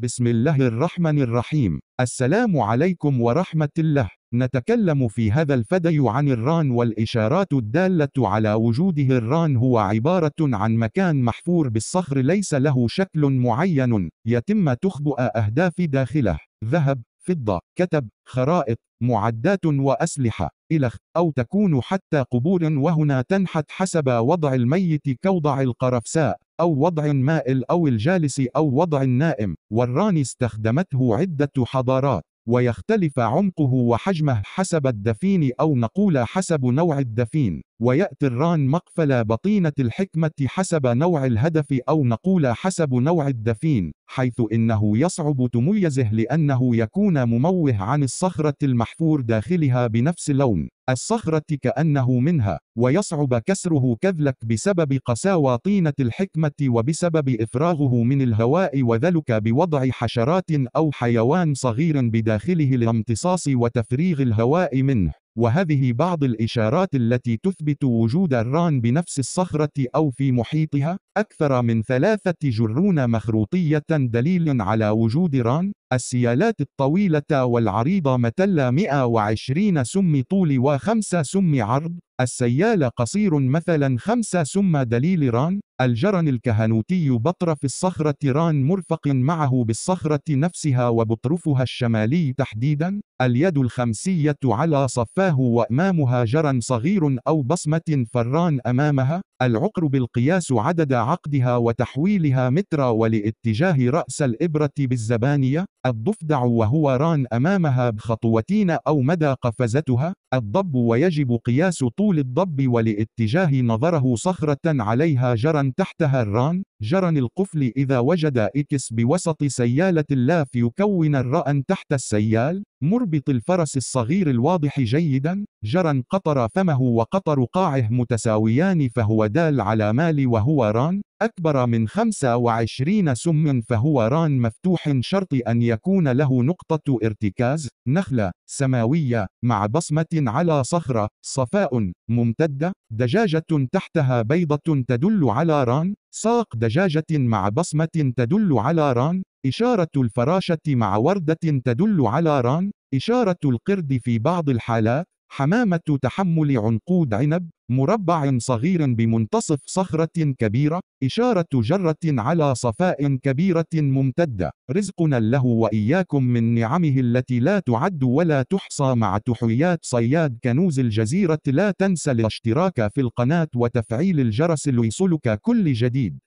بسم الله الرحمن الرحيم السلام عليكم ورحمة الله نتكلم في هذا الفدي عن الران والإشارات الدالة على وجوده الران هو عبارة عن مكان محفور بالصخر ليس له شكل معين يتم تخبؤ أهداف داخله ذهب فضة كتب خرائط معدات وأسلحة إلخ أو تكون حتى قبور وهنا تنحت حسب وضع الميت كوضع القرفساء أو وضع مائل أو الجالس أو وضع النائم، والران استخدمته عدة حضارات، ويختلف عمقه وحجمه حسب الدفين أو نقول حسب نوع الدفين. ويأتي الران مقفل بطينة الحكمة حسب نوع الهدف أو نقول حسب نوع الدفين، حيث إنه يصعب تميزه لأنه يكون مموه عن الصخرة المحفور داخلها بنفس لون الصخرة كأنه منها، ويصعب كسره كذلك بسبب قساوى طينة الحكمة وبسبب إفراغه من الهواء وذلك بوضع حشرات أو حيوان صغير بداخله لامتصاص وتفريغ الهواء منه. وهذه بعض الإشارات التي تثبت وجود الران بنفس الصخرة أو في محيطها أكثر من ثلاثة جرون مخروطية دليل على وجود ران السيالات الطويلة والعريضة متل 120 سم طول و5 سم عرض السيال قصير مثلا 5 سم دليل ران الجرن الكهنوتي بطرف الصخرة ران مرفق معه بالصخرة نفسها وبطرفها الشمالي تحديدا اليد الخمسية على صفاه وأمامها جرن صغير أو بصمة فران أمامها العقرب القياس عدد عقدها وتحويلها مترا ولاتجاه رأس الإبرة بالزبانية الضفدع وهو ران أمامها بخطوتين أو مدى قفزتها الضب ويجب قياس طول الضب ولاتجاه نظره صخرة عليها جرا تحتها الران جرا القفل إذا وجد إكس بوسط سيالة اللاف يكون الرأن تحت السيال مربط الفرس الصغير الواضح جيدا جرا قطر فمه وقطر قاعه متساويان فهو دال على مال وهو ران أكبر من 25 سم فهو ران مفتوح شرط أن يكون له نقطة ارتكاز نخلة سماوية مع بصمة على صخرة صفاء ممتدة دجاجة تحتها بيضة تدل على ران ساق دجاجة مع بصمة تدل على ران إشارة الفراشة مع وردة تدل على ران، إشارة القرد في بعض الحالات، حمامة تحمل عنقود عنب، مربع صغير بمنتصف صخرة كبيرة، إشارة جرة على صفاء كبيرة ممتدة، رزقنا له وإياكم من نعمه التي لا تعد ولا تحصى مع تحيات صياد كنوز الجزيرة لا تنسى الاشتراك في القناة وتفعيل الجرس ليصلك كل جديد